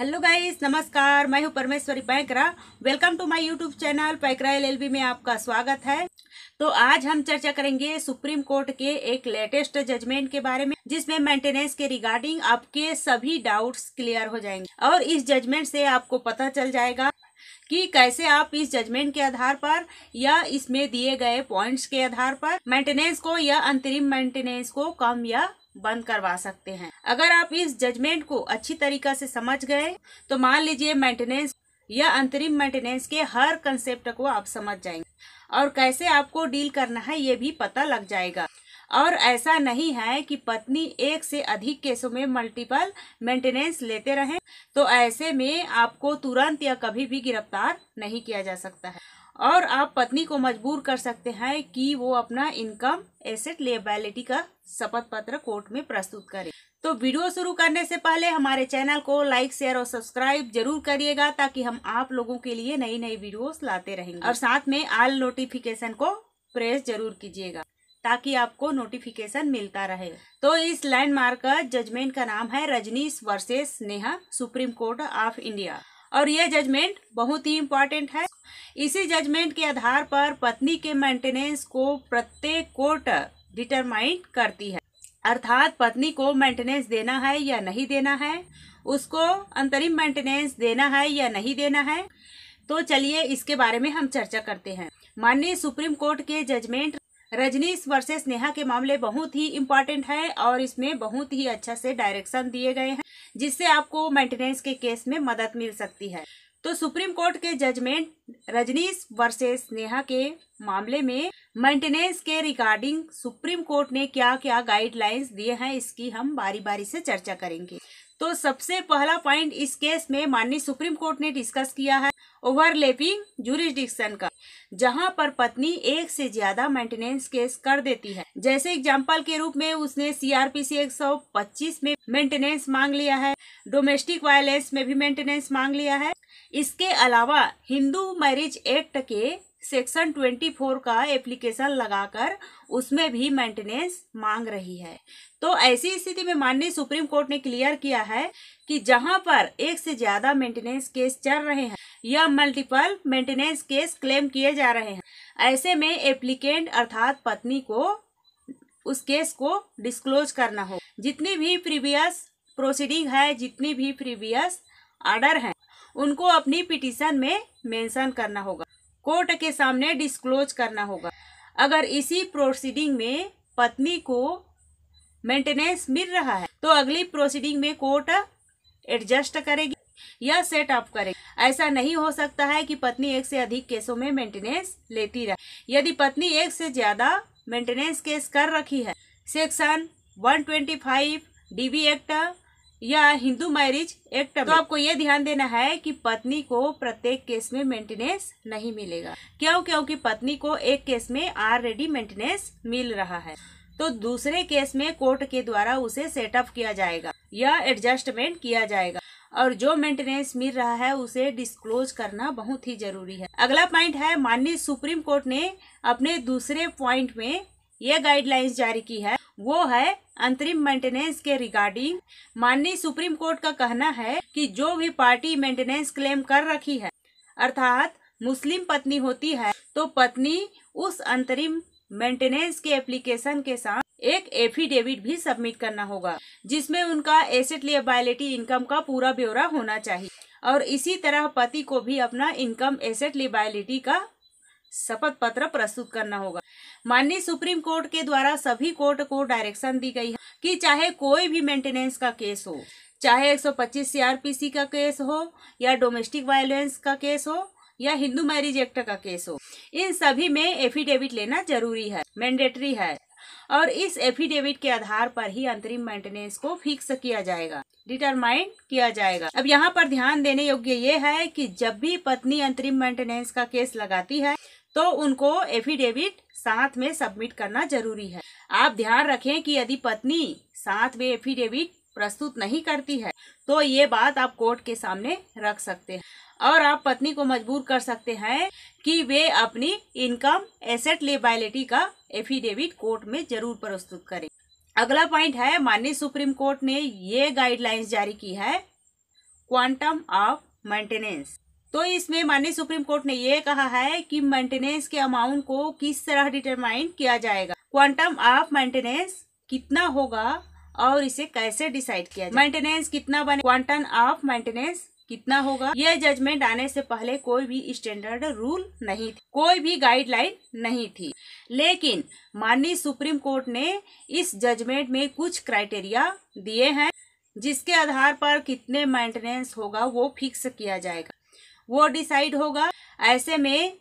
hello guys नमस्कार मैं हूं Parmeshwari Paikra welcome to my YouTube channel Paikra LLB में आपका स्वागत है तो आज हम चर्चा करेंगे सुप्रीम कोर्ट के एक लेटेस्ट जजमेंट के बारे में जिसमें मेंटेनेंस के रिगार्डिंग आपके सभी डाउट्स क्लियर हो जाएंगे और इस जजमेंट से आपको पता चल जाएगा कि कैसे आप इस जजमेंट के आधार पर या इसमें दिए गए पॉइंट्स के आधार पर मेंटेनेंस को या अंतरिम मेंटेनेंस को कम या बंद करवा सकते हैं अगर आप इस जजमेंट को अच्छी तरीका से समझ गए तो मान लीजिए मेंटेनेंस या अंतरिम मेंटेनेंस के हर कंसेप्ट को आप समझ जाएंगे और कैसे आपको डील करना है ये भी पता लग जाएगा और ऐसा नहीं है कि पत्नी एक से अधिक केसों में मल्टीपल मेंटेनेंस लेते रहें तो ऐसे में आपको तुरंत या कभी भी गिरफ्तार नहीं किया जा सकता है और आप पत्नी को मजबूर कर सकते हैं कि वो अपना इनकम एसेट लेबिलिटी का शपथ पत्र कोर्ट में प्रस्तुत करे तो वीडियो शुरू करने से पहले हमारे चैनल को लाइक शेयर और सब्सक्राइब जरूर करिएगा ताकि हम आप लोगों के लिए नई नई वीडियोस लाते रहेंगे और साथ में आल नोटिफिकेशन को प्रेस जरूर कीजिएगा ताकि आपको नोटिफिकेशन मिलता रहे तो इस लैंडमार्क जजमेंट का नाम है Rajneesh versus Neha Supreme Court of India और यह जजमेंट बहुत ही इम्पोर्टेंट है इसी जजमेंट के आधार पर पत्नी के मेंटेनेंस को प्रत्येक कोर्ट डिटरमाइन करती है अर्थात पत्नी को मेंटेनेंस देना है या नहीं देना है उसको अंतरिम मेंटेनेंस देना है या नहीं देना है तो चलिए इसके बारे में हम चर्चा करते हैं माननीय सुप्रीम कोर्ट के जजमेंट रजनीश वर्सेस नेहा के मामले बहुत ही इम्पोर्टेंट है और इसमें बहुत ही अच्छा से डायरेक्शन दिए गए हैं जिससे आपको मेंटेनेंस के केस में मदद मिल सकती है तो सुप्रीम कोर्ट के जजमेंट रजनीश वर्सेस नेहा के मामले में मेंटेनेंस के रिगार्डिंग सुप्रीम कोर्ट ने क्या क्या गाइडलाइंस दिए हैं इसकी हम बारी बारी से चर्चा करेंगे तो सबसे पहला पॉइंट इस केस में माननीय सुप्रीम कोर्ट ने डिस्कस किया है ओवरलेपिंग जुरिस्डिक्शन का जहां पर पत्नी एक से ज्यादा मेंटेनेंस केस कर देती है जैसे एग्जाम्पल के रूप में उसने सीआरपीसी 125 में मेंटेनेंस मांग लिया है डोमेस्टिक वायलेंस में भी मेंटेनेंस मांग लिया है इसके अलावा हिंदू मैरिज एक्ट के सेक्शन 24 का एप्लीकेशन लगाकर उसमें भी मेंटेनेंस मांग रही है तो ऐसी स्थिति में माननीय सुप्रीम कोर्ट ने क्लियर किया है कि जहां पर एक से ज्यादा मेंटेनेंस केस चल रहे हैं या मल्टीपल मेंटेनेंस केस क्लेम किए जा रहे हैं ऐसे में एप्लीकेंट अर्थात पत्नी को उस केस को डिस्क्लोज करना हो जितनी भी प्रीवियस प्रोसीडिंग है जितनी भी प्रीवियस ऑर्डर है उनको अपनी पिटीशन में मेंशन करना होगा कोर्ट के सामने डिस्क्लोज करना होगा अगर इसी प्रोसीडिंग में पत्नी को मेंटेनेंस मिल रहा है तो अगली प्रोसीडिंग में कोर्ट एडजस्ट करेगी या सेट अप करेगी ऐसा नहीं हो सकता है कि पत्नी एक से अधिक केसों में मेंटेनेंस लेती रहे यदि पत्नी एक से ज्यादा मेंटेनेंस केस कर रखी है सेक्शन 125 डीबी एक्ट या हिंदू मैरिज एक्ट तो आपको ये ध्यान देना है कि पत्नी को प्रत्येक केस में मेंटेनेंस नहीं मिलेगा क्यों क्योंकि पत्नी को एक केस में ऑलरेडी मेंटेनेंस मिल रहा है तो दूसरे केस में कोर्ट के द्वारा उसे सेटअप किया जाएगा या एडजस्टमेंट किया जाएगा और जो मेंटेनेंस मिल रहा है उसे डिस्क्लोज करना बहुत ही जरूरी है अगला पॉइंट है माननीय सुप्रीम कोर्ट ने अपने दूसरे पॉइंट में यह गाइडलाइंस जारी की है वो है अंतरिम मेंटेनेंस के रिगार्डिंग माननीय सुप्रीम कोर्ट का कहना है कि जो भी पार्टी मेंटेनेंस क्लेम कर रखी है अर्थात मुस्लिम पत्नी होती है तो पत्नी उस अंतरिम मेंटेनेंस के एप्लीकेशन के साथ एक एफिडेविट भी सबमिट करना होगा जिसमें उनका एसेट लिएबिलिटी इनकम का पूरा ब्यौरा होना चाहिए और इसी तरह पति को भी अपना इनकम एसेट लिएबिलिटी का शपथ पत्र प्रस्तुत करना होगा माननीय सुप्रीम कोर्ट के द्वारा सभी कोर्ट को डायरेक्शन दी गई है कि चाहे कोई भी मेंटेनेंस का केस हो चाहे 125 सीआरपीसी का केस हो या डोमेस्टिक वायलेंस का केस हो या हिंदू मैरिज एक्ट का केस हो इन सभी में एफिडेविट लेना जरूरी है मैंडेटरी है और इस एफिडेविट के आधार पर ही अंतरिम मेंटेनेंस को फिक्स किया जाएगा डिटरमाइन किया जाएगा अब यहाँ पर ध्यान देने योग्य ये है कि जब भी पत्नी अंतरिम मेंटेनेंस का केस लगाती है तो उनको एफिडेविट साथ में सबमिट करना जरूरी है आप ध्यान रखें कि यदि पत्नी साथ में एफिडेविट प्रस्तुत नहीं करती है तो ये बात आप कोर्ट के सामने रख सकते हैं और आप पत्नी को मजबूर कर सकते हैं कि वे अपनी इनकम एसेट लेबिलिटी का एफिडेविट कोर्ट में जरूर प्रस्तुत करें अगला पॉइंट है माननीय सुप्रीम कोर्ट ने ये गाइडलाइंस जारी की है क्वांटम ऑफ मेंटेनेंस तो इसमें माननीय सुप्रीम कोर्ट ने यह कहा है कि मेंटेनेंस के अमाउंट को किस तरह डिटरमाइन किया जाएगा क्वांटम ऑफ मेंटेनेंस कितना होगा और इसे कैसे डिसाइड किया जाए मेंटेनेंस कितना बने क्वांटम ऑफ मेंटेनेंस कितना होगा यह जजमेंट आने से पहले कोई भी स्टैंडर्ड रूल नहीं थी कोई भी गाइडलाइन नहीं थी लेकिन माननीय सुप्रीम कोर्ट ने इस जजमेंट में कुछ क्राइटेरिया दिए हैं जिसके आधार पर कितने मेंटेनेंस होगा वो फिक्स किया जाएगा वो डिसाइड होगा ऐसे में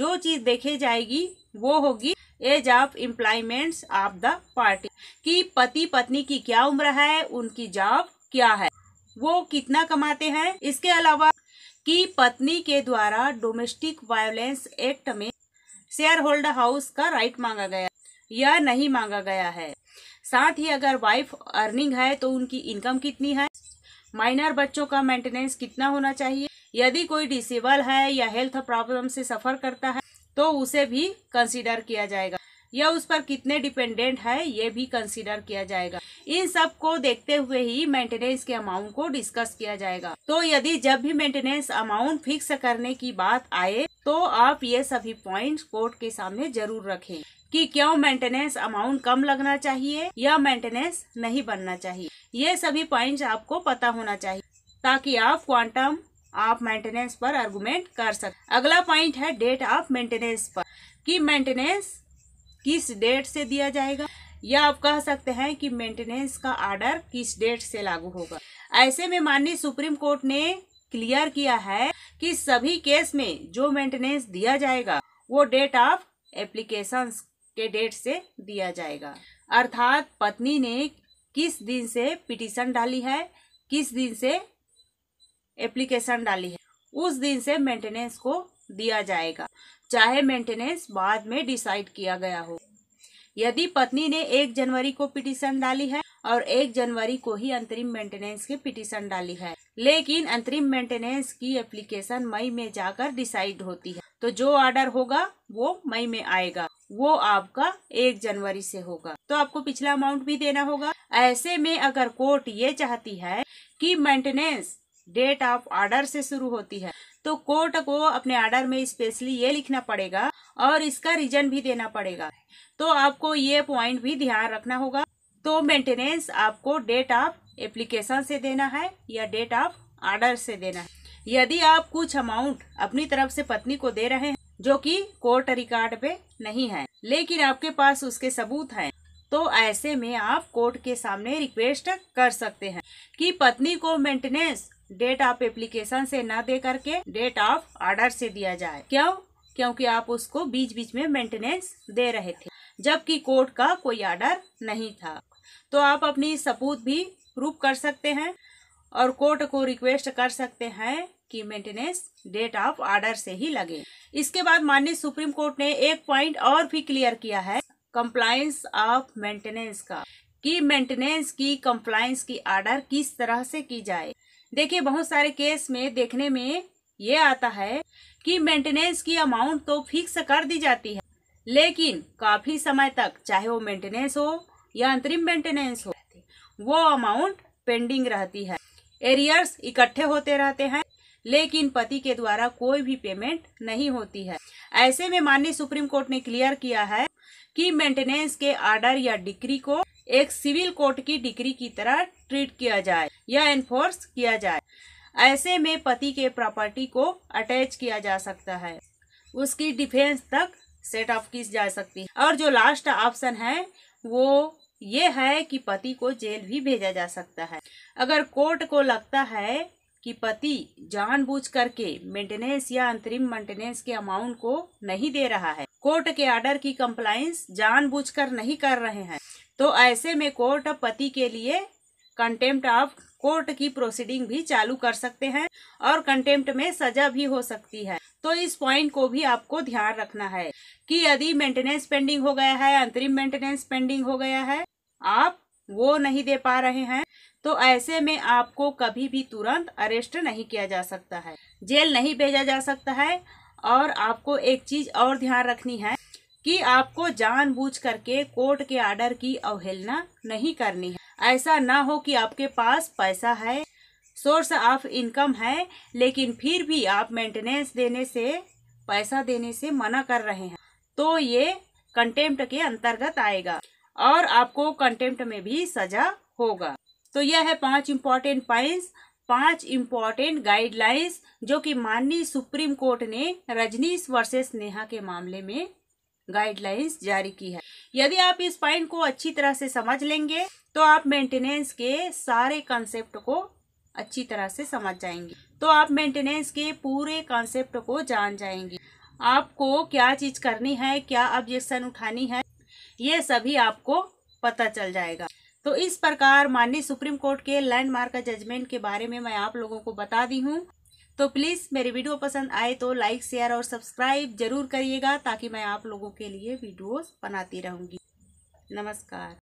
जो चीज़ देखी जाएगी वो होगी age of employment of the party कि पति पत्नी की क्या उम्र है उनकी जॉब क्या है वो कितना कमाते हैं इसके अलावा कि पत्नी के द्वारा डोमेस्टिक वायलेंस एक्ट में शेयर होल्डर हाउस का राइट मांगा गया या नहीं मांगा गया है साथ ही अगर वाइफ अर्निंग है तो उनकी इनकम कितनी है माइनर बच्चों का मेंटेनेंस कितना होना चाहिए यदि कोई डिसेबल है या हेल्थ प्रॉब्लम से सफ़र करता है तो उसे भी कंसिडर किया जाएगा या उस पर कितने डिपेंडेंट है ये भी कंसिडर किया जाएगा इन सब को देखते हुए ही मेंटेनेंस के अमाउंट को डिस्कस किया जाएगा तो यदि जब भी मेंटेनेंस अमाउंट फिक्स करने की बात आए तो आप ये सभी पॉइंट कोर्ट के सामने जरूर रखें कि क्यों मेंटेनेंस अमाउंट कम लगना चाहिए या मेंटेनेंस नहीं बनना चाहिए ये सभी पॉइंट आपको पता होना चाहिए ताकि आप क्वांटम आप मेंटेनेंस पर आर्गूमेंट कर सकते अगला पॉइंट है डेट ऑफ मेंटेनेंस पर कि मेंटेनेंस किस डेट से दिया जाएगा या आप कह सकते हैं कि मेंटेनेंस का आर्डर किस डेट से लागू होगा ऐसे में माननीय सुप्रीम कोर्ट ने क्लियर किया है कि सभी केस में जो मेंटेनेंस दिया जाएगा वो डेट ऑफ एप्लीकेशन के डेट से दिया जाएगा अर्थात पत्नी ने किस दिन से पिटीशन डाली है किस दिन से एप्लीकेशन डाली है उस दिन से मेंटेनेंस को दिया जाएगा चाहे मेंटेनेंस बाद में डिसाइड किया गया हो यदि पत्नी ने एक जनवरी को पिटीशन डाली है और एक जनवरी को ही अंतरिम मेंटेनेंस की पिटीशन डाली है लेकिन अंतरिम मेंटेनेंस की एप्लीकेशन मई में जाकर डिसाइड होती है तो जो ऑर्डर होगा वो मई में आएगा वो आपका एक जनवरी से होगा तो आपको पिछला अमाउंट भी देना होगा ऐसे में अगर कोर्ट ये चाहती है कि मेंटेनेंस डेट ऑफ ऑर्डर से शुरू होती है तो कोर्ट को अपने ऑर्डर में स्पेशली ये लिखना पड़ेगा और इसका रीजन भी देना पड़ेगा तो आपको ये पॉइंट भी ध्यान रखना होगा तो मेंटेनेंस आपको डेट ऑफ एप्लीकेशन से देना है या डेट ऑफ ऑर्डर से देना है यदि आप कुछ अमाउंट अपनी तरफ से पत्नी को दे रहे हैं जो कि कोर्ट रिकॉर्ड पे नहीं है लेकिन आपके पास उसके सबूत हैं तो ऐसे में आप कोर्ट के सामने रिक्वेस्ट कर सकते हैं कि पत्नी को मेंटेनेंस डेट ऑफ एप्लीकेशन से न दे करके डेट ऑफ ऑर्डर से दिया जाए क्यों क्योंकि आप उसको बीच बीच में मेंटेनेंस दे रहे थे जबकि कोर्ट का कोई ऑर्डर नहीं था तो आप अपनी सपूत भी प्रूफ कर सकते हैं और कोर्ट को रिक्वेस्ट कर सकते हैं कि मेंटेनेंस डेट ऑफ ऑर्डर से ही लगे इसके बाद माननीय सुप्रीम कोर्ट ने एक पॉइंट और भी क्लियर किया है कंप्लायंस ऑफ मेंटेनेंस का कि मेंटेनेंस की कंप्लायंस की ऑर्डर किस तरह से की जाए देखिए बहुत सारे केस में देखने में ये आता है कि मेंटेनेंस की अमाउंट तो फिक्स कर दी जाती है लेकिन काफी समय तक चाहे वो मेंटेनेंस हो या अंतरिम मेंटेनेंस हो वो अमाउंट पेंडिंग रहती है एरियर्स इकट्ठे होते रहते हैं लेकिन पति के द्वारा कोई भी पेमेंट नहीं होती है ऐसे में माननीय सुप्रीम कोर्ट ने क्लियर किया है कि मेंटेनेंस के आर्डर या डिक्री को एक सिविल कोर्ट की डिग्री की तरह ट्रीट किया जाए या एनफोर्स किया जाए ऐसे में पति के प्रॉपर्टी को अटैच किया जा सकता है उसकी डिफेंस तक सेट ऑफ की जा सकती है और जो लास्ट ऑप्शन है वो ये है कि पति को जेल भी भेजा जा सकता है अगर कोर्ट को लगता है कि पति जानबूझ करके मेंटेनेंस या अंतरिम मेंटेनेंस के अमाउंट को नहीं दे रहा है कोर्ट के आर्डर की कंप्लाइंस जानबूझकर नहीं कर रहे हैं तो ऐसे में कोर्ट पति के लिए कंटेम्प्ट ऑफ कोर्ट की प्रोसीडिंग भी चालू कर सकते हैं और कंटेम्प्ट में सजा भी हो सकती है तो इस पॉइंट को भी आपको ध्यान रखना है कि यदि मेंटेनेंस पेंडिंग हो गया है अंतरिम मेंटेनेंस पेंडिंग हो गया है आप वो नहीं दे पा रहे हैं तो ऐसे में आपको कभी भी तुरंत अरेस्ट नहीं किया जा सकता है जेल नहीं भेजा जा सकता है और आपको एक चीज और ध्यान रखनी है कि आपको जानबूझ करके कोर्ट के आर्डर की अवहेलना नहीं करनी है ऐसा ना हो कि आपके पास पैसा है सोर्स ऑफ इनकम है लेकिन फिर भी आप मेंटेनेंस देने से पैसा देने से मना कर रहे हैं तो ये कंटेम्प्ट के अंतर्गत आएगा और आपको कंटेम्प्ट में भी सजा होगा तो यह है पांच इम्पोर्टेंट पॉइंट्स पांच इम्पोर्टेंट गाइडलाइंस जो कि माननीय सुप्रीम कोर्ट ने रजनीश वर्सेस नेहा के मामले में गाइडलाइंस जारी की है यदि आप इस पॉइंट को अच्छी तरह से समझ लेंगे तो आप मेंटेनेंस के सारे कॉन्सेप्ट को अच्छी तरह से समझ जाएंगे तो आप मेंटेनेंस के पूरे कॉन्सेप्ट को जान जाएंगे आपको क्या चीज़ करनी है क्या ऑब्जेक्शन उठानी है ये सभी आपको पता चल जाएगा तो इस प्रकार माननीय सुप्रीम कोर्ट के लैंडमार्क जजमेंट के बारे में मैं आप लोगों को बता दी हूँ तो प्लीज़ मेरी वीडियो पसंद आए तो लाइक शेयर और सब्सक्राइब जरूर करिएगा ताकि मैं आप लोगों के लिए वीडियोस बनाती रहूँगी नमस्कार